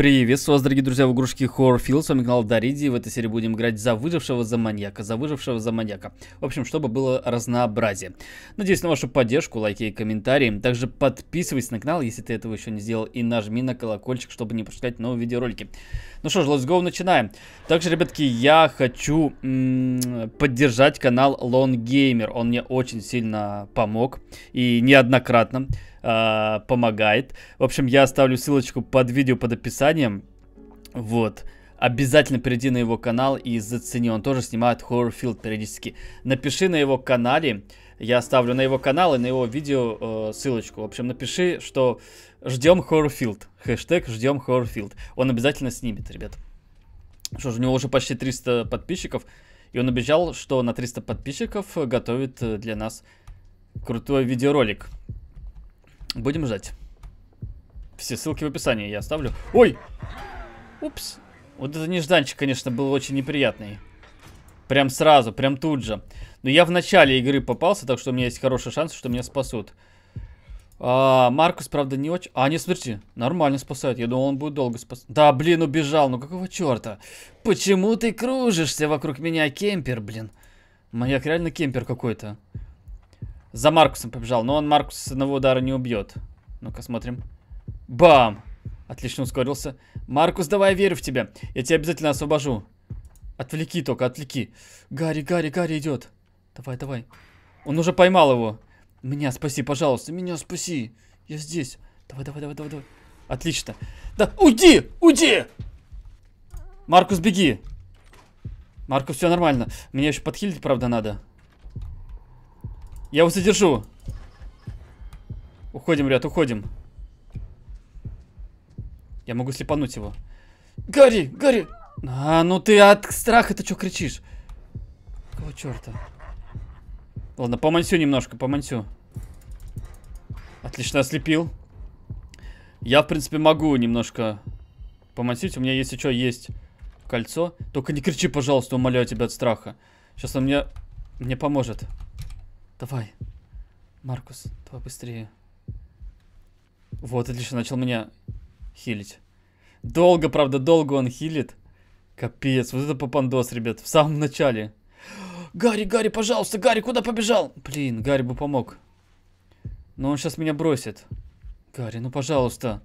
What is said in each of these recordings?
Приветствую вас, дорогие друзья, в игрушке Horror Field, с вами канал Дариди, и в этой серии будем играть за выжившего за маньяка, за выжившего за маньяка. В общем, чтобы было разнообразие. Надеюсь на вашу поддержку, лайки и комментарии. Также подписывайся на канал, если ты этого еще не сделал, и нажми на колокольчик, чтобы не пропускать новые видеоролики. Ну что ж, let's go, начинаем. Также, ребятки, я хочу поддержать канал Long Gamer, он мне очень сильно помог, и неоднократно э, помогает. В общем, я оставлю ссылочку под видео, под описанием. Вот. Обязательно перейди на его канал и зацени, он тоже снимает хоррорфилд периодически. Напиши на его канале, я оставлю на его канал и на его видео э, ссылочку. В общем, напиши, что ждем хоррорфилд, хэштег ждем хоррорфилд. Он обязательно снимет, ребят. Что ж, у него уже почти 300 подписчиков, и он обещал, что на 300 подписчиков э, готовит э, для нас крутой видеоролик. Будем ждать. Все ссылки в описании я оставлю. Ой! Упс. Вот этот нежданчик, конечно, был очень неприятный. Прям сразу, прям тут же. Но я в начале игры попался, так что у меня есть хороший шанс, что меня спасут. А, Маркус, правда, не очень... А, не, смотрите, нормально спасает. Я думал, он будет долго спасать. Да, блин, убежал. Ну какого черта? Почему ты кружишься вокруг меня, кемпер, блин? Маньяк реально кемпер какой-то. За Маркусом побежал, но он Маркус с одного удара не убьет. Ну-ка, смотрим. Бам! Отлично ускорился. Маркус, давай, я верю в тебя. Я тебя обязательно освобожу. Отвлеки только, отвлеки. Гарри, Гарри, Гарри идет. Давай, давай. Он уже поймал его. Меня спаси, пожалуйста, меня спаси. Я здесь. Давай, давай, давай, давай, давай. Отлично. Да, уйди, уйди! Маркус, беги. Маркус, все нормально. Меня еще подхилить, правда, надо. Я его задержу. Уходим, ребят, уходим. Я могу слепануть его. Гарри, Гарри! А, ну ты от страха ты что кричишь? Какого черта? Ладно, помансю немножко, помансю. Отлично, ослепил. Я, в принципе, могу немножко помансить. У меня, если что, есть кольцо. Только не кричи, пожалуйста, умоляю тебя от страха. Сейчас он мне, мне поможет. Давай. Маркус, давай быстрее. Вот, отлично, начал меня хилить. Долго, правда, долго он хилит. Капец, вот это попандос, ребят, в самом начале. Гарри, Гарри, пожалуйста, Гарри, куда побежал? Блин, Гарри бы помог. Но он сейчас меня бросит. Гарри, ну пожалуйста.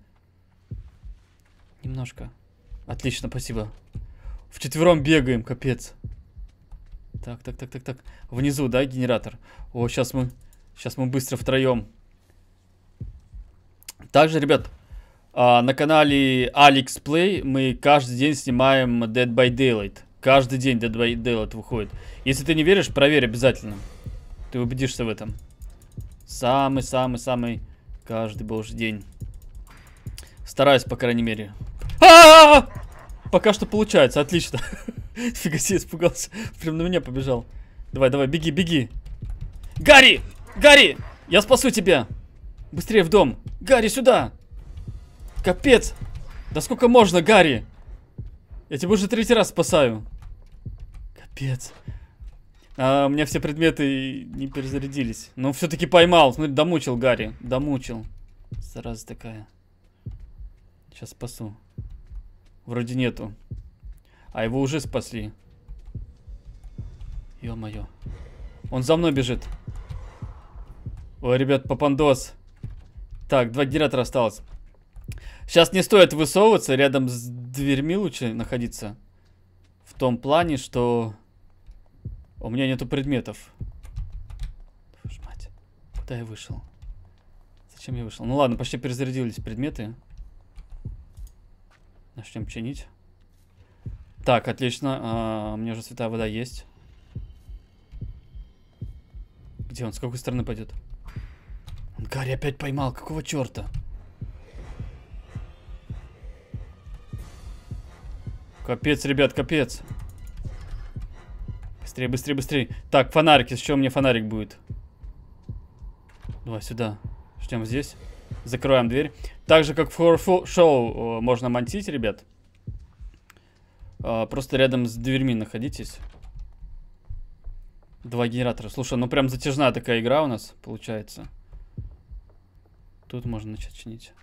Немножко. Отлично, спасибо. Вчетвером бегаем, капец. Так, так, так, так, так. Внизу, да, генератор? О, сейчас мы, сейчас мы быстро втроем. Также, ребят, а, на канале Alex Play мы каждый день снимаем Dead by Daylight. Каждый день Dead by Daylight выходит. Если ты не веришь, проверь обязательно. Ты убедишься в этом. Самый-самый-самый каждый божий день. Стараюсь, по крайней мере. А -а -а! Пока что получается, отлично. Фига себе, испугался. Прям на меня побежал. Давай, давай, беги, беги. Гарри! Гарри! Я спасу тебя! Быстрее в дом! Гарри, сюда! Капец! Да сколько можно, Гарри? Я тебя уже третий раз спасаю. Капец. А, у меня все предметы не перезарядились. Но ну, все-таки поймал. Смотри, домучил Гарри. Домучил. Сразу такая. Сейчас спасу. Вроде нету. А его уже спасли. Ё-моё. Он за мной бежит. Ой, ребят, попандос. Так, два генератора осталось. Сейчас не стоит высовываться, рядом с дверьми лучше находиться. В том плане, что у меня нету предметов. Твою ж мать. Куда я вышел? Зачем я вышел? Ну ладно, почти перезарядились предметы. Начнем чинить. Так, отлично. А, у меня же святая вода есть. Где он? С какой стороны пойдет? Он Гарри опять поймал. Какого черта? Капец, ребят, капец. Быстрее, быстрее, быстрее. Так, фонарики. С чего мне фонарик будет? Давай сюда. Ждем здесь. Закрываем дверь. Так же, как в хоррор-шоу э, можно мантить, ребят. А, просто рядом с дверьми находитесь. Два генератора. Слушай, ну прям затяжная такая игра у нас получается. Тут можно начать чинить.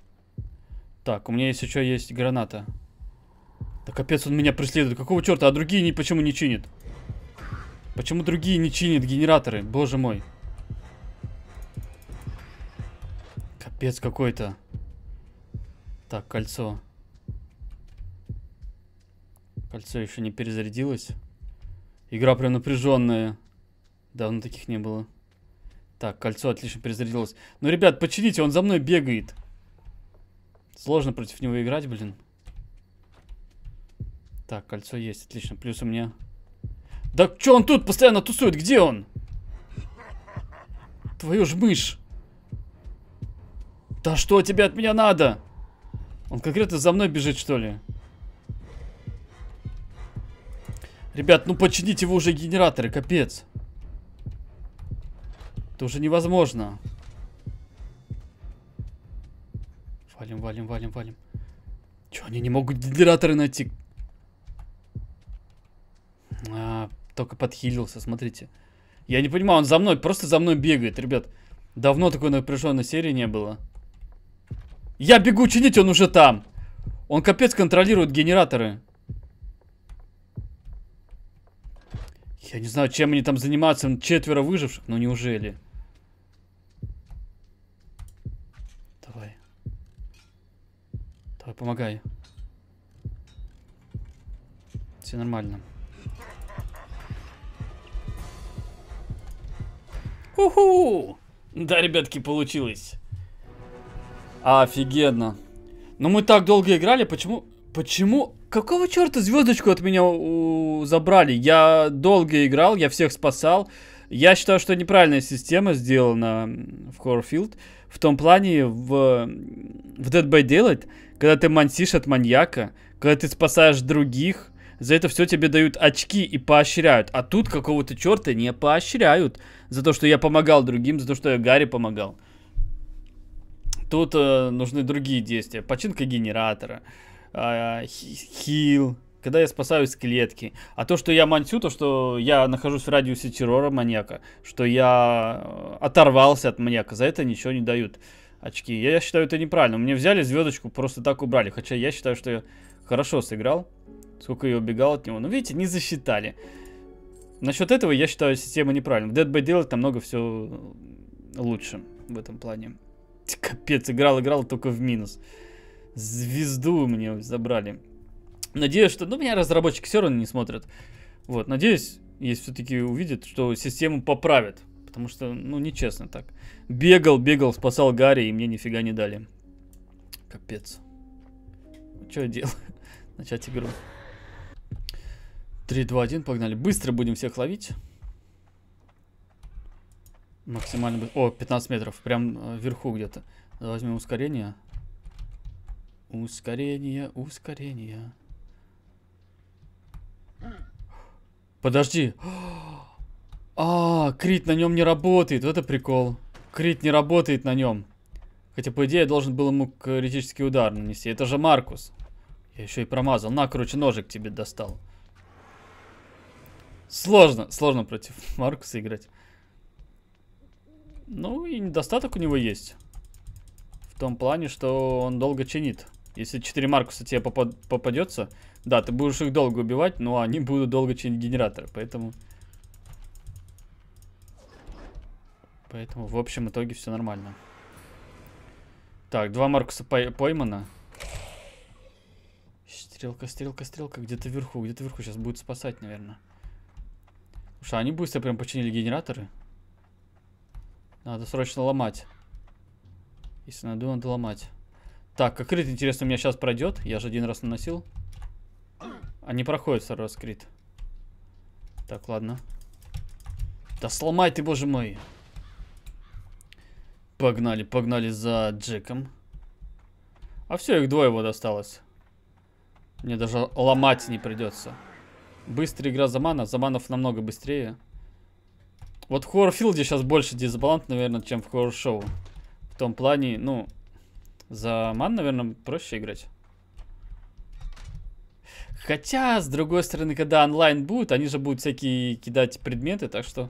Так, у меня есть еще есть граната. Да капец, он меня преследует. Какого черта? А другие не, почему не чинит? Почему другие не чинят генераторы? Боже мой. Капец какой-то. Так, кольцо. Кольцо еще не перезарядилось. Игра прям напряженная. Давно таких не было. Так, кольцо отлично перезарядилось. Ну, ребят, почините, он за мной бегает. Сложно против него играть, блин. Так, кольцо есть, отлично. Плюс у меня... Да что он тут постоянно тусует? Где он? Твою ж мышь. Да что тебе от меня надо? Он конкретно за мной бежит, что ли? Ребят, ну почините вы уже генераторы, капец. Это уже невозможно. Валим, валим, валим, валим. Че, они не могут генераторы найти? А, только подхилился, смотрите. Я не понимаю, он за мной, просто за мной бегает, ребят. Давно такой напряженной серии не было. Я бегу чинить, он уже там. Он капец контролирует генераторы. Я не знаю, чем они там занимаются. Четверо выживших, ну неужели? Давай. Давай, помогай. Все нормально. Уху! Да, ребятки, получилось. Офигенно. Но мы так долго играли, почему... Почему... Какого черта звездочку от меня у... забрали? Я долго играл, я всех спасал. Я считаю, что неправильная система сделана в Corfield. В том плане, в, в Dead by Daylight, когда ты мансишь от маньяка, когда ты спасаешь других, за это все тебе дают очки и поощряют. А тут какого-то черта не поощряют. За то, что я помогал другим, за то, что я Гарри помогал. Тут э, нужны другие действия. Починка генератора, э, хил, когда я спасаюсь из клетки. А то, что я мансю, то, что я нахожусь в радиусе террора маньяка, что я э, оторвался от маньяка, за это ничего не дают очки. Я, я считаю, это неправильно. Мне взяли звездочку, просто так убрали. Хотя я считаю, что я хорошо сыграл, сколько я убегал от него. Но ну, видите, не засчитали. Насчет этого я считаю система неправильной. В Dead by Daylight там много всего лучше в этом плане. Капец, играл, играл только в минус. Звезду мне забрали. Надеюсь, что... Ну, меня разработчики все равно не смотрят. Вот, надеюсь, если все-таки увидят, что систему поправят. Потому что, ну, нечестно так. Бегал, бегал, спасал Гарри, и мне нифига не дали. Капец. Ну, что я делаю? Начать игру. 3, 2, 1, погнали. Быстро будем всех ловить. Максимально... О, 15 метров. Прям э, вверху где-то. Возьмем ускорение. Ускорение, ускорение. Подожди. А, крит на нем не работает. Это прикол. Крит не работает на нем. Хотя, по идее, я должен был ему критический удар нанести. Это же Маркус. Я еще и промазал. На, короче, ножик тебе достал. Сложно, сложно против Маркуса играть. Ну и недостаток у него есть. В том плане, что он долго чинит. Если 4 Маркуса тебе попад попадется, да, ты будешь их долго убивать, но они будут долго чинить генераторы, поэтому... Поэтому в общем итоге все нормально. Так, два Маркуса по поймано. Стрелка, стрелка, стрелка, где-то вверху, где-то вверху сейчас будет спасать, наверное. Уж а они быстро прям починили генераторы. Надо срочно ломать. Если найду, надо ломать. Так, как крит, интересно, у меня сейчас пройдет? Я же один раз наносил. А не проходит второй раз крит. Так, ладно. Да сломай ты, боже мой. Погнали, погнали за Джеком. А все, их двое вот осталось. Мне даже ломать не придется. Быстрая игра за замана. Заманов намного быстрее. Вот в хоррор сейчас больше дисбаланс, наверное, чем в хоррор-шоу. В том плане, ну, за ман, наверное, проще играть. Хотя, с другой стороны, когда онлайн будет, они же будут всякие кидать предметы, так что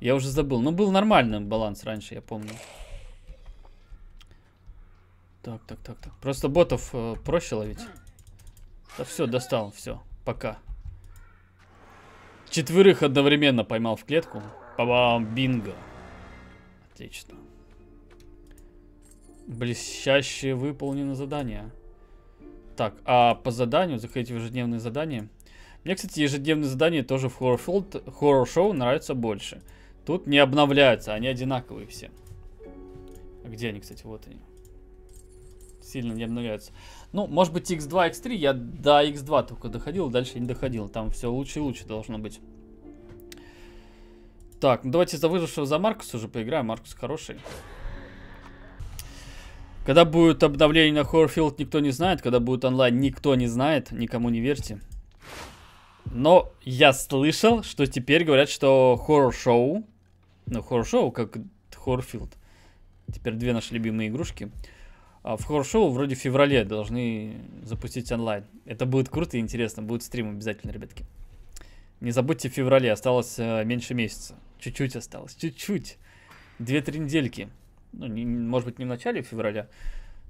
я уже забыл. Но ну, был нормальный баланс раньше, я помню. Так, так, так, так. Просто ботов э, проще ловить. Да все, достал, все, пока. Четверых одновременно поймал в клетку. Бабам, бинго. Отлично. Блестяще выполнено задание. Так, а по заданию, заходите в ежедневные задания. Мне, кстати, ежедневные задания тоже в хоррор-шоу нравятся больше. Тут не обновляются, они одинаковые все. А где они, кстати? Вот они. Сильно не обновляются. Ну, может быть, X2, X3. Я до X2 только доходил, дальше не доходил. Там все лучше и лучше должно быть. Так, ну давайте за выжившего за Маркуса уже поиграем. Маркус хороший. Когда будет обновление на Хорфилд, никто не знает. Когда будет онлайн, никто не знает. Никому не верьте. Но я слышал, что теперь говорят, что хоррор-шоу... Ну, хоррор-шоу, как Хорфилд. Теперь две наши любимые игрушки. А в хоррор-шоу вроде в феврале должны запустить онлайн. Это будет круто и интересно. Будет стрим обязательно, ребятки. Не забудьте, в феврале осталось э, меньше месяца. Чуть-чуть осталось, чуть-чуть. Две-три недельки. Ну, не, может быть, не в начале февраля,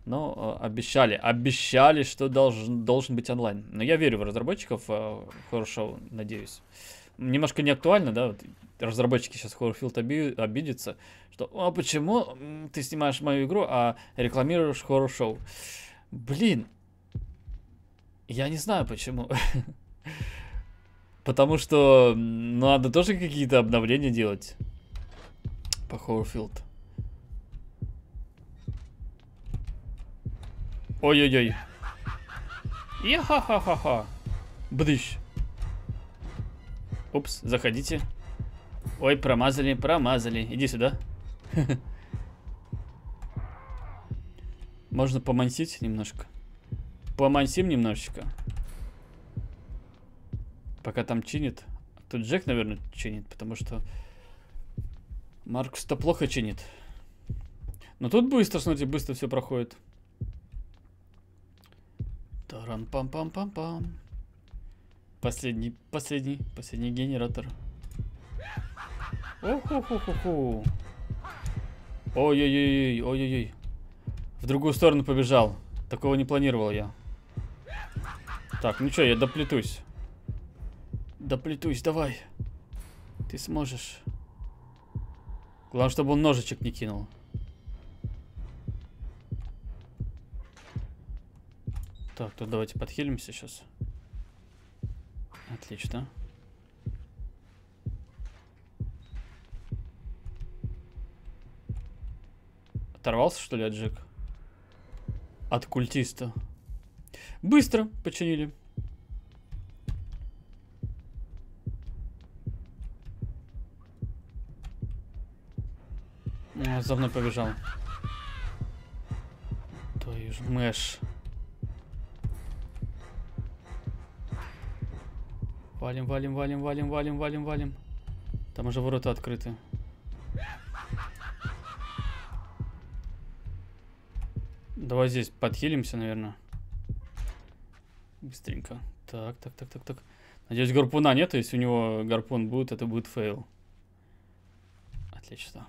но э, обещали, обещали, что должен, должен быть онлайн. Но я верю в разработчиков э, хорошо, надеюсь. Немножко не актуально, да, вот разработчики сейчас Horrorfield оби обидятся, что «А почему ты снимаешь мою игру, а рекламируешь хоррор-шоу?» Блин, я не знаю почему. Потому что ну, надо тоже какие-то обновления делать по Хоуфилд. Ой-ой-ой. Я-ха-ха-ха-ха. Бдыщ. Упс, заходите. Ой, промазали, промазали. Иди сюда. Можно помансить немножко. Помансим немножечко. Пока там чинит. Тут Джек, наверное, чинит, потому что Маркус-то плохо чинит. Но тут быстро, смотрите, быстро все проходит. Таран-пам-пам-пам-пам. Последний, последний, последний генератор. Оху-ху-ху-ху. Ой-ой-ой, ой-ой-ой. В другую сторону побежал. Такого не планировал я. Так, ну что, я доплетусь. Доплетусь, давай. Ты сможешь. Главное, чтобы он ножичек не кинул. Так, тут давайте подхилимся сейчас. Отлично. Оторвался, что ли, от Джек? От культиста. Быстро починили. Он ну, за мной побежал. Твою же мэш. Валим, валим, валим, валим, валим, валим, валим. Там уже ворота открыты. Давай здесь подхилимся, наверное. Быстренько. Так, так, так, так, так. Надеюсь, гарпуна нет. Если у него гарпун будет, это будет фейл. Отлично.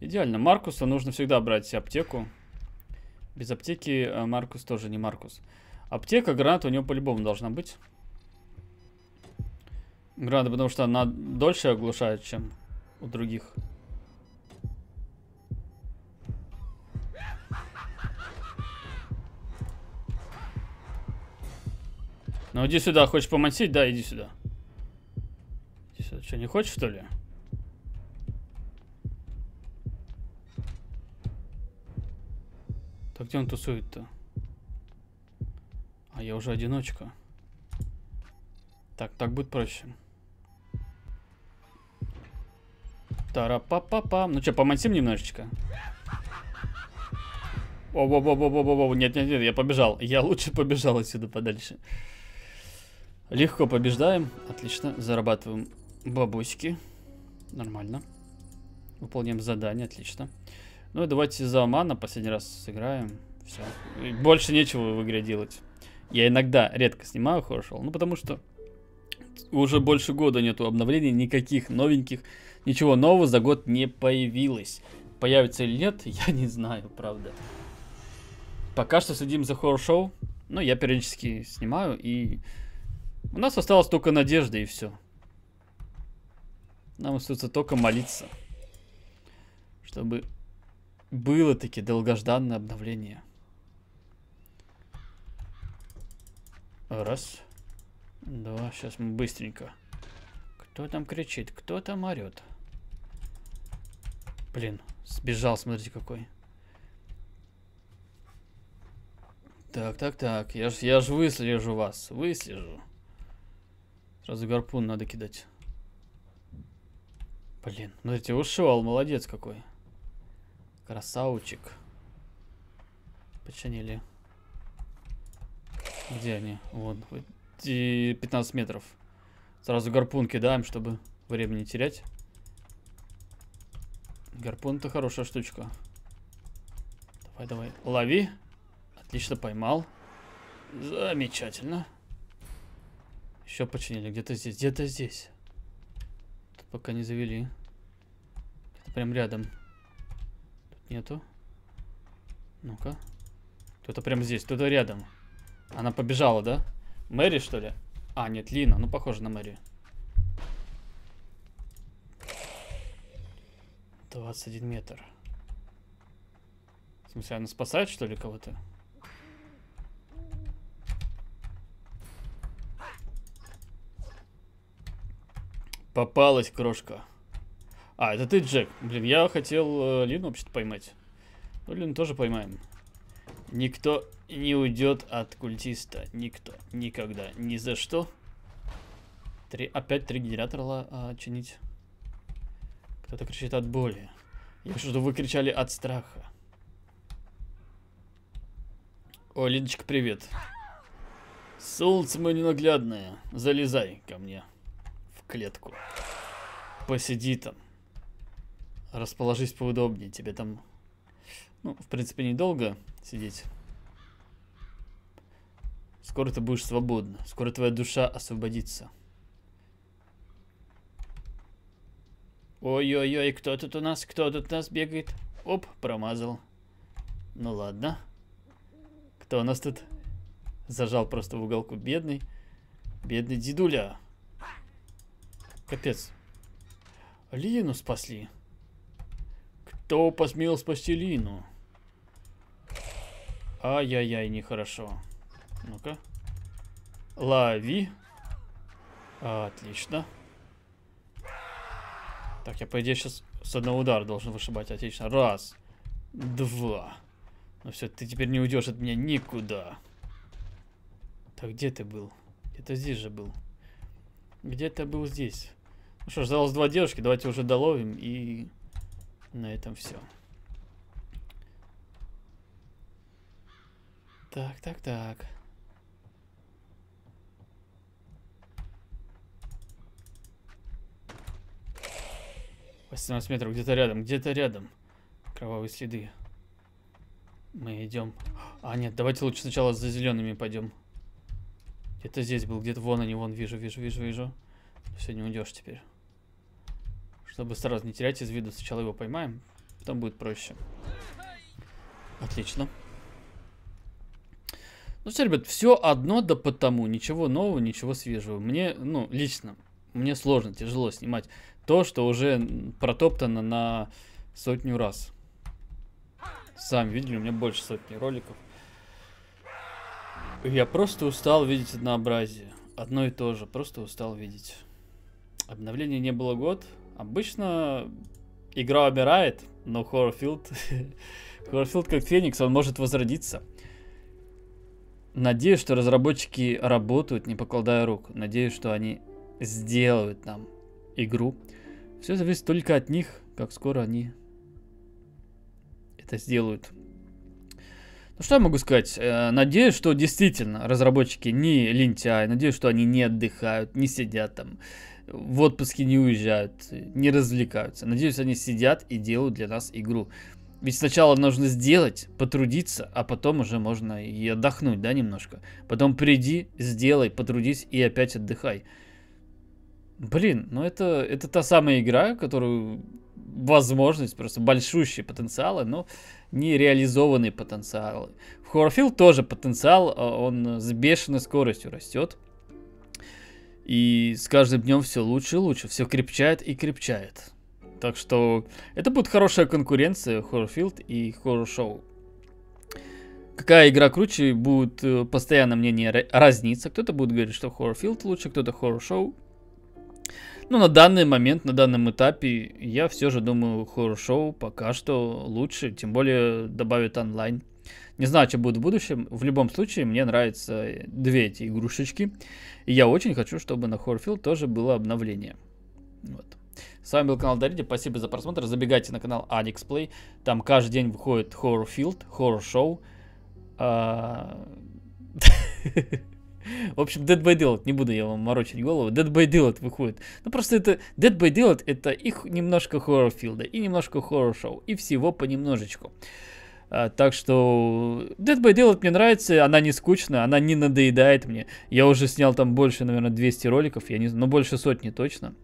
Идеально. Маркуса нужно всегда брать аптеку. Без аптеки э, Маркус тоже не Маркус. Аптека, граната у него по-любому должна быть. Граната, потому что она дольше оглушает, чем у других. Ну иди сюда, хочешь помансить? Да, иди сюда. Иди сюда. Что, не хочешь, что ли? Так где он тусует-то? А я уже одиночка. Так, так будет проще. Тара-па-па-пам. Ну что, помансим немножечко? о о о о о о нет, нет, нет, я побежал. Я лучше побежал отсюда подальше. Легко побеждаем. Отлично, зарабатываем бабусики. Нормально. Выполняем задание, отлично. Отлично. Ну и давайте за мана последний раз сыграем. Все. Больше нечего в игре делать. Я иногда редко снимаю хорошо, ну потому что уже больше года нету обновлений, никаких новеньких, ничего нового за год не появилось. Появится или нет, я не знаю, правда. Пока что следим за хоррор-шоу, но я периодически снимаю, и у нас осталась только надежда, и все. Нам остается только молиться, чтобы было таки долгожданное обновление. Раз. Два. Сейчас мы быстренько. Кто там кричит? Кто там орет? Блин, сбежал, смотрите какой. Так, так, так. Я ж, я ж выслежу вас. Выслежу. Сразу гарпун надо кидать. Блин, смотрите, ушел. Молодец какой. Красавчик. Починили. Где они? Вон. 15 метров. Сразу гарпун кидаем, чтобы время не терять. Гарпун это хорошая штучка. Давай, давай. Лови. Отлично поймал. Замечательно. Еще починили. Где-то здесь. Где-то здесь. Тут пока не завели. Это прям рядом. Нету. Ну-ка. Кто-то прям здесь, кто-то рядом. Она побежала, да? Мэри, что ли? А, нет, Лина. Ну, похоже на Мэри. 21 метр. В смысле, она спасает, что ли, кого-то? Попалась крошка. А, это ты, Джек. Блин, я хотел э, Лину вообще-то поймать. Ну, Лину тоже поймаем. Никто не уйдет от культиста. Никто. Никогда. Ни за что. Три, опять три генератора а, чинить. Кто-то кричит от боли. Я что-то вы кричали от страха. О, Лидочка, привет. Солнце мое ненаглядное, залезай ко мне в клетку. Посиди там. Расположись поудобнее, тебе там, ну, в принципе, недолго сидеть. Скоро ты будешь свободна, скоро твоя душа освободится. Ой-ой-ой, кто тут у нас, кто тут у нас бегает? Оп, промазал. Ну ладно. Кто у нас тут? Зажал просто в уголку бедный. Бедный дедуля. Капец. Лину спасли. Кто посмел спасти Лину? Ай-яй-яй, нехорошо. Ну-ка. Лови. Отлично. Так, я, по идее, сейчас с одного удара должен вышибать. Отлично. Раз. Два. Ну все, ты теперь не уйдешь от меня никуда. Так, где ты был? Где-то здесь же был. Где-то был здесь. Ну что ж, осталось два девушки. Давайте уже доловим и на этом все. Так, так, так. Восемнадцать метров, где-то рядом, где-то рядом. Кровавые следы. Мы идем. А, нет, давайте лучше сначала за зелеными пойдем. Где-то здесь был, где-то вон они, вон, вижу, вижу, вижу, вижу. Все, не уйдешь теперь. Чтобы сразу не терять из виду, сначала его поймаем, потом будет проще. Отлично. Ну все, ребят, все одно да потому. Ничего нового, ничего свежего. Мне, ну, лично, мне сложно, тяжело снимать то, что уже протоптано на сотню раз. Сами видели, у меня больше сотни роликов. Я просто устал видеть однообразие. Одно и то же, просто устал видеть. Обновления не было год, Обычно игра умирает, но Хорфилд, Хорфилд как Феникс, он может возродиться. Надеюсь, что разработчики работают, не покладая рук. Надеюсь, что они сделают нам игру. Все зависит только от них, как скоро они это сделают. Ну что я могу сказать? Э, надеюсь, что действительно разработчики не лентяи. Надеюсь, что они не отдыхают, не сидят там в отпуске не уезжают, не развлекаются. Надеюсь, они сидят и делают для нас игру. Ведь сначала нужно сделать, потрудиться, а потом уже можно и отдохнуть, да, немножко. Потом приди, сделай, потрудись и опять отдыхай. Блин, ну это, это та самая игра, которую возможность, просто большущие потенциалы, но нереализованные потенциалы. В Хорфилд тоже потенциал, а он с бешеной скоростью растет. И с каждым днем все лучше и лучше, все крепчает и крепчает. Так что это будет хорошая конкуренция Horrorfield и Horror Show. Какая игра круче, будет э, постоянно мнение разниться. Кто-то будет говорить, что Horrorfield лучше, кто-то Horror Show. Но на данный момент, на данном этапе, я все же думаю, Horror Show пока что лучше, тем более добавит онлайн. Не знаю, что будет в будущем. В любом случае, мне нравятся две эти игрушечки. И я очень хочу, чтобы на Хорфилд тоже было обновление. Вот. С вами был канал Дариди, спасибо за просмотр. Забегайте на канал Alex Play. Там каждый день выходит хоррор-филд, хоррор-шоу. А, в общем, Dead by Daylight, не буду я вам морочить голову, Dead by Daylight выходит. Ну просто это, Dead by Daylight это их немножко хоррорфилда и немножко хоррор-шоу, и всего понемножечку. А, так что Dead by Daylight мне нравится, она не скучная, она не надоедает мне. Я уже снял там больше, наверное, 200 роликов, я не знаю, ну больше сотни точно.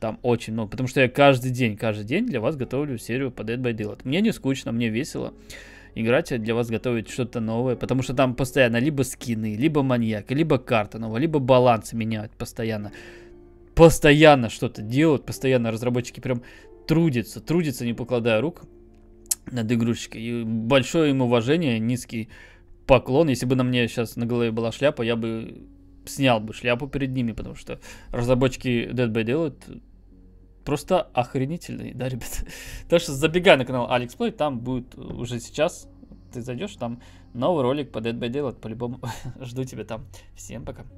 Там очень много, потому что я каждый день, каждый день для вас готовлю серию по Dead by Daylight. Мне не скучно, мне весело играть, а для вас готовить что-то новое, потому что там постоянно либо скины, либо маньяк, либо карта новая, либо баланс меняют постоянно. Постоянно что-то делают, постоянно разработчики прям трудятся, трудятся, не покладая рук над игрушечкой. И большое им уважение, низкий поклон. Если бы на мне сейчас на голове была шляпа, я бы снял бы шляпу перед ними, потому что разработчики Dead by делают просто охренительные да, ребят? Так что забегай на канал Алексплей там будет уже сейчас, ты зайдешь, там новый ролик по Dead by Daylight, по-любому жду тебя там. Всем пока.